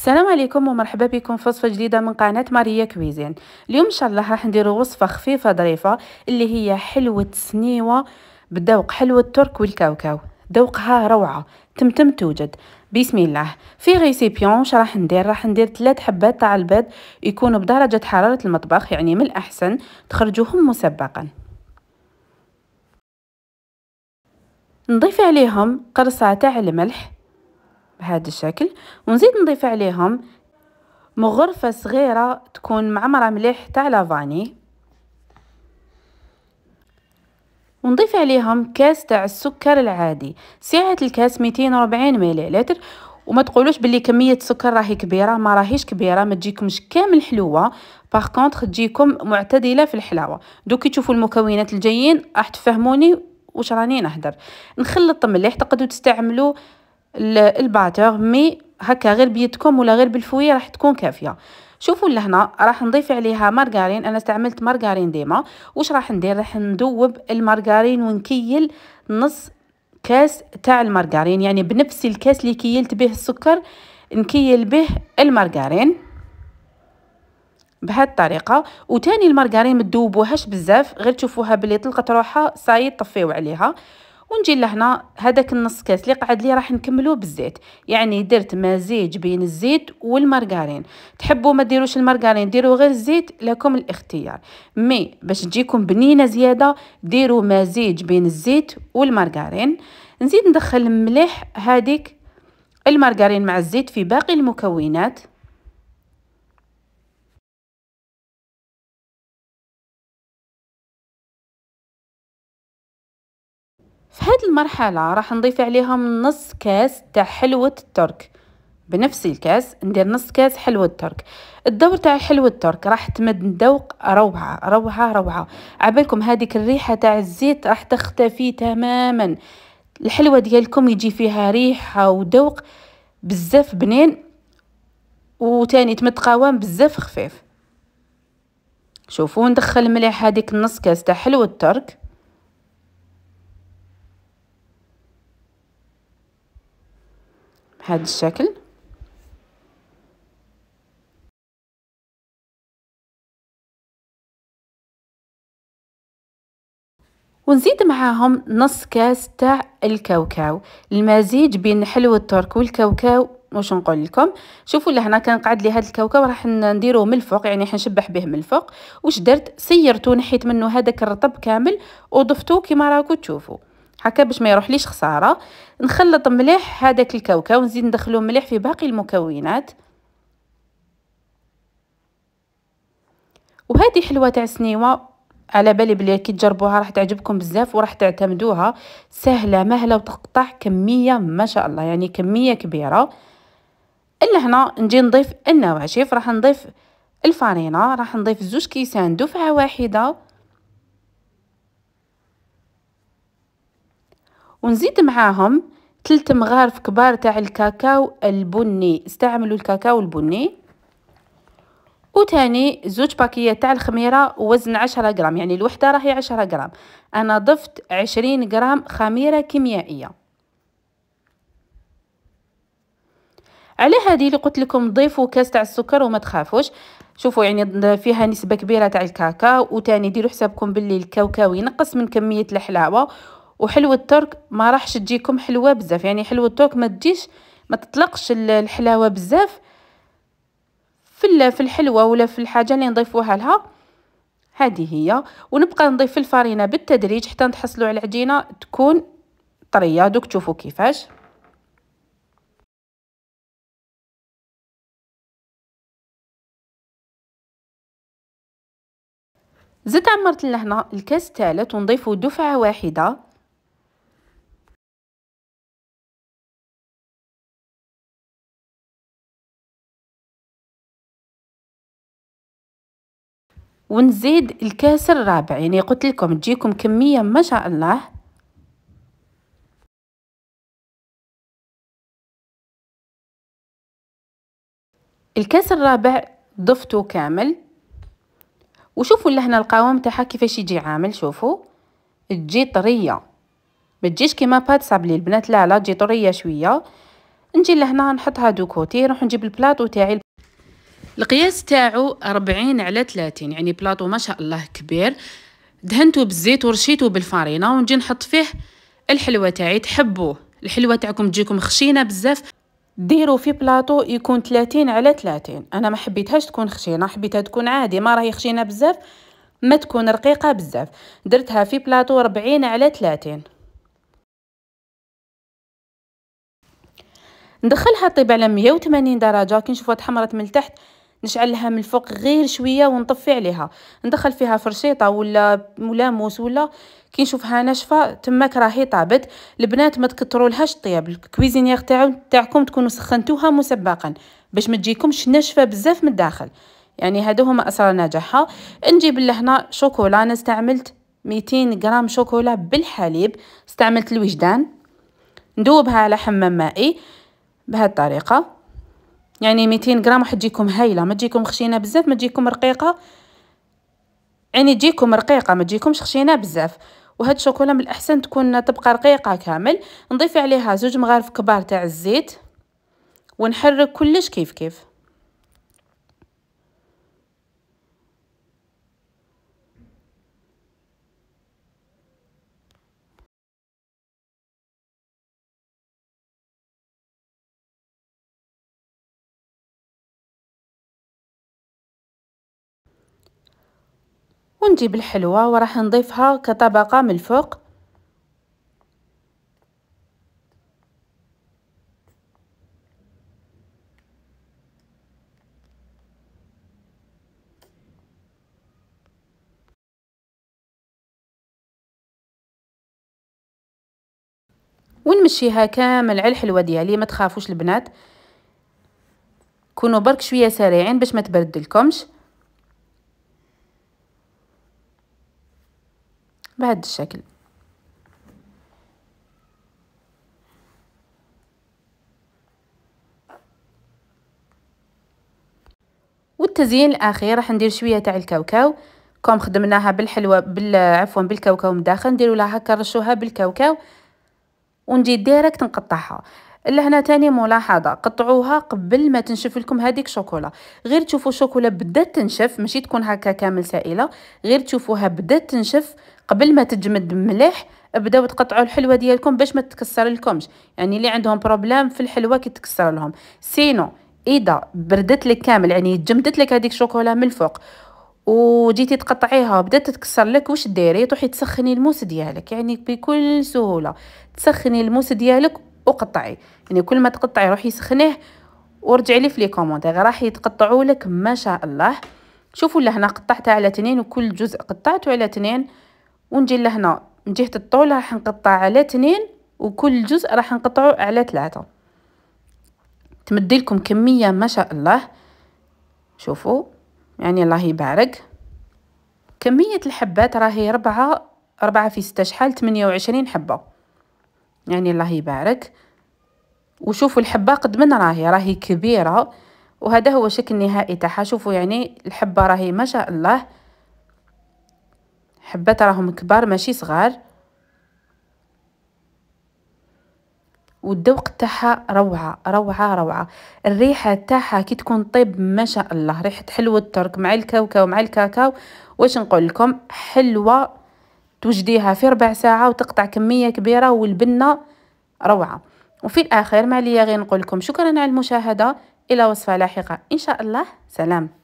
السلام عليكم ومرحبا بكم في وصفه جديده من قناه ماريا كويزين اليوم ان شاء الله راح نديروا وصفه خفيفه ظريفه اللي هي حلوه سنيوه بذوق حلوه الترك والكاوكاو ذوقها روعه تمتم توجد بسم الله في ريسيبيون اش راح ندير راح ندير ثلاث حبات تاع البيض يكونوا بدرجه حراره المطبخ يعني من الاحسن تخرجوهم مسبقا نضيف عليهم قرصه تاع الملح بهذا الشكل ونزيد نضيف عليهم مغرفة صغيرة تكون معمرة مليح تاع لافاني ونضيف عليهم كاس تاع السكر العادي سعة الكاس 240 مليلتر وما تقولوش باللي كميه السكر راهي كبيره ما راهيش كبيره ما تجيكمش كامل حلوه باغ كونطخ تجيكم معتدله في الحلاوه دوك تشوفوا المكونات الجايين راح تفهموني واش راني نهدر نخلط مليح تقدروا تستعملوا الباتور مي هكا غير بيدكم ولا غير بالفوية راح تكون كافية شوفوا لهنا راح نضيف عليها مارغارين انا استعملت مارغارين ديما واش راح ندير راح ندوب المارغارين ونكيل نص كاس تاع المارغارين يعني بنفس الكاس اللي كيلت به السكر نكيل به المارغارين بهاد الطريقه وتاني المارغارين ما تذوبوهاش بزاف غير تشوفوها بلي طلقت روحها صايي طفيو عليها ونجي لهنا هذاك النص كاس اللي قعد لي راح نكملوه بالزيت يعني درت مزيج بين الزيت والمارغرين تحبوا ما ديروش المارغرين ديروا غير الزيت لكم الاختيار مي باش تجيكم بنينه زياده ديروا مزيج بين الزيت والمارغرين نزيد ندخل مليح هذيك المارغرين مع الزيت في باقي المكونات في هاد المرحلة راح نضيف عليهم نص كاس تاع حلوة الترك بنفس الكاس ندير نص كاس حلوة الترك الدور تاع حلوة الترك راح تمد ندوق روعه روعه روعه عبالكم هذيك الريحه تاع الزيت راح تختفي تماما الحلوة ديالكم يجي فيها ريحه ودوق بزاف بنين وتاني تمد قوام بزاف خفيف شوفوا ندخل مليح هذيك النص كاس تاع حلوة الترك بهذا الشكل ونزيد معاهم نص كاس تاع الكاوكاو المزيج بين حلو الترك والكاوكاو واش نقول لكم شوفوا لهنا كان قاعد لي هذا الكاوكاو راح نديروه من الفوق يعني حنشبح به من الفوق واش درت سيرته نحيت منه هذاك الرطب كامل وضفتو كما راكم تشوفوا هكا باش ما يروحليش خساره نخلط مليح هذاك الكاوكاو ونزيد ندخلو مليح في باقي المكونات وهذه حلوه تاع سنيوه على بالي بلي كي تجربوها راح تعجبكم بزاف وراح تعتمدوها سهله مهله وتقطع كميه ما شاء الله يعني كميه كبيره الا هنا نجي نضيف النواشف راح نضيف الفرينه راح نضيف زوج كيسان دفعه واحده ونزيد معاهم ثلاث مغارف كبار تاع الكاكاو البني استعملوا الكاكاو البني وتاني زوج باكيات تاع الخميرة وزن عشرة غرام يعني الوحدة راهي عشرة غرام أنا ضفت عشرين غرام خميرة كيميائية على هذه اللي قلت لكم ضيفوا كاس تاع السكر وما تخافوش شوفوا يعني فيها نسبه كبيره تاع الكاكاو وتاني ديروا حسابكم باللي الكاوكاو ينقص من كميه الحلاوه وحلوة الترك ما راحش تجيكم حلوه بزاف يعني حلوة الترك ما تجيش ما تطلقش الحلاوه بزاف في في الحلوه ولا في الحاجه اللي نضيفوها لها هذه هي ونبقى نضيف الفرينه بالتدريج حتى نتحصلوا على العجينة تكون طريه دوك تشوفوا كيفاش زدت عمرت لهنا الكاس الثالث ونضيفو دفعه واحده ونزيد الكاس الرابع يعني قلت لكم تجيكم كمية ما شاء الله الكاس الرابع ضفته كامل وشوفوا لهنا القوام تاعها كيفاش يجي عامل شوفوا تجي طريه ما تجيش كيما بات صابلي البنات لا لا تجي طريه شويه نجي لهنا نحطها دو كوتي نروح نجيب البلاطو تاعي القياس تاعو 40 على 30 يعني بلاطو ما شاء الله كبير دهنته بالزيت ورشيته بالفارينه ونجي نحط فيه الحلوه تاعي تحبوه الحلوه تاعكم تجيكم خشينه بزاف ديروا في بلاطو يكون 30 على 30 انا ما حبيتهاش تكون خشينه حبيتها تكون عادي ما راهي خشينه بزاف ما تكون رقيقه بزاف درتها في بلاطو 40 على 30 ندخلها طيب على 180 درجه كي نشوفها تحمرت من التحت نشعلها من الفوق غير شويه ونطفي عليها ندخل فيها فرشيطه ولا ولا موس ولا كي نشوفها ناشفه تماك راهي طابت البنات ما تكترولهاش طياب الكويزينيير تاعو تاعكم تكونوا سخنتوها مسبقا باش ما تجيكمش ناشفه بزاف من الداخل يعني هادو هما اسرار نجاحها نجيب لهنا شوكولا انا استعملت 200 غرام شوكولا بالحليب استعملت الوجدان ندوبها على حمام مائي بهذه الطريقه يعني 200 غرام راح تجيكم هايله ما تجيكم خشينه بزاف ما تجيكم رقيقه يعني تجيكم رقيقه ما تجيكمش خشينه بزاف وهاد الشوكولا من الاحسن تكون تبقى رقيقه كامل نضيف عليها زوج مغارف كبار تاع الزيت ونحرك كلش كيف كيف ونجيب الحلوة وراح نضيفها كطبقة من الفوق ونمشيها كامل على الحلوه ديالي ما تخافوش البنات كونوا برك شويه سريعين باش ما تبردلكمش بهذا الشكل والتزيين الاخير راح ندير شويه تاع الكاوكاو كوم خدمناها بالحلوه بال عفوا بالكاوكاو من الداخل نديروا لها هكا رشوها بالكاوكاو ونجي ديريكت نقطعها لهنا تاني ملاحظه قطعوها قبل ما تنشف لكم هذيك شوكولا غير تشوفوا شوكولا بدات تنشف ماشي تكون هكا كامل سائله غير تشوفوها بدات تنشف قبل ما تجمد مليح بداو تقطعوا الحلوه ديالكم باش ما تكسر لكمش يعني اللي عندهم بروبلام في الحلوه تكسر لهم سينو اذا بردت لك كامل يعني جمدت لك هذيك الشوكولا من الفوق وجيتي تقطعيها بدات تكسر لك واش ديري تروحي تسخني الموس ديالك يعني بكل سهوله تسخني الموس ديالك وقطعي يعني كل ما تقطعي روحي سخنيه ورجعي لي في لي كومونتير يعني راح يتقطعوا لك ما شاء الله شوفوا لهنا قطعتها على تنين وكل جزء قطعته على تنين ونجي لهنا من جهه الطول راح نقطع على تنين وكل جزء راح نقطعه على ثلاثه تمدي لكم كميه ما شاء الله شوفوا يعني الله يبارك كميه الحبات راهي ربعة ربعة في ستة شحال 28 حبه يعني الله يبارك وشوفوا الحبة قد من راهي راهي كبيرة وهذا هو شكل نهائي تاعها شوفوا يعني الحبة راهي ما شاء الله حبات راهم كبار ماشي صغار والذوق تاعها روعه روعه روعه الريحه تاعها كي تكون طيب ما شاء الله ريحه حلوه الترك مع الكاوكاو مع الكاكاو واش نقول لكم حلوه توجديها في ربع ساعة وتقطع كمية كبيرة والبنة روعة وفي الآخر ما لي غير نقول لكم شكرا على المشاهدة إلى وصفة لاحقة إن شاء الله سلام